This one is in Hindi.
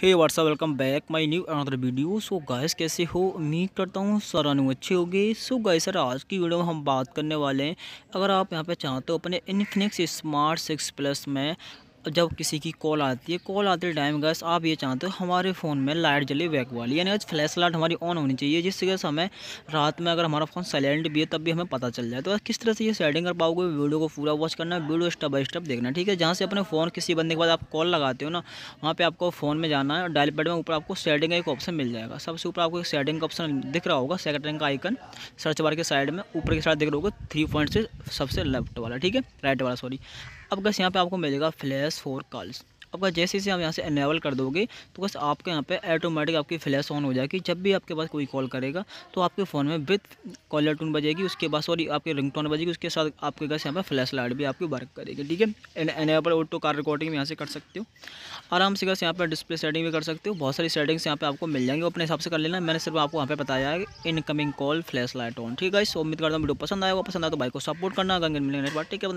hey what's up welcome back my new another video so guys कैसे हो उम्मीद करता हूँ सर अनु अच्छे होगे सो गाइस सर आज की वीडियो में हम बात करने वाले हैं अगर आप यहाँ पे चाहते हो अपने इनफिनिक्स स्मार्ट सिक्स प्लस में जब किसी की कॉल आती है कॉल आते टाइम गैस आप ये चाहते हो हमारे फ़ोन में लाइट जले बैक वाली यानी फ्लैश लाइट हमारी ऑन होनी चाहिए जिससे गैस हमें रात में अगर हमारा फ़ोन साइलेंट भी है तब भी हमें पता चल जाए तो किस तरह से ये सेटिंग कर पाओगे वीडियो को पूरा वॉच करना वीडियो स्टेप बाई स्टेप देखना ठीक है जहाँ से अपने फ़ोन किसी बंदे के बाद आप कॉल लगाते हो ना वहाँ पर आपको फ़ोन में जाना है और डायल पैड में ऊपर आपको सेटिंग का एक ऑप्शन मिल जाएगा सबसे ऊपर आपको एक सेटिंग का ऑप्शन दिख रहा होगा सेकेंडिंग का आइकन सर्च बार के साइड में ऊपर के साइड दिख रहा होगा थ्री पॉइंट से सबसे लेफ्ट वाला ठीक है राइट वाला सॉरी अब बस यहाँ पे आपको मिलेगा फ्लैश फॉर कॉल्स अब बस जैसे जैसे आप यहाँ से इनेबल कर दोगे तो बस आपके यहाँ पे ऑटोमेटिक आपकी फ्लैश ऑन हो जाएगी जब भी आपके पास कोई कॉल करेगा तो आपके फ़ोन में विथ कॉलर टून बजेगी उसके बाद सॉरी आपके रिंग टोन बजेगी उसके साथ आपके पास यहाँ पर फ्लैश लाइट भी आपकी वर्क करेगी ठीक है इनेबल ऑटो कार रिकॉर्डिंग यहाँ से कर सकते हो आराम से बस यहाँ पर डिस्प्ले सेटिंग भी कर सकते हो बहुत सारी सेटिंग्स यहाँ पर आपको मिल जाएंगे अपने हिसाब से कर लेना मैंने सिर्फ आपको यहाँ पर बताया है incoming call flash light on ठीक है इस उम्मीद करता हूँ वीडियो पसंद आएगा पसंद आए तो बाइक को सपोर्ट करना गंगे मिलेंगे ठीक है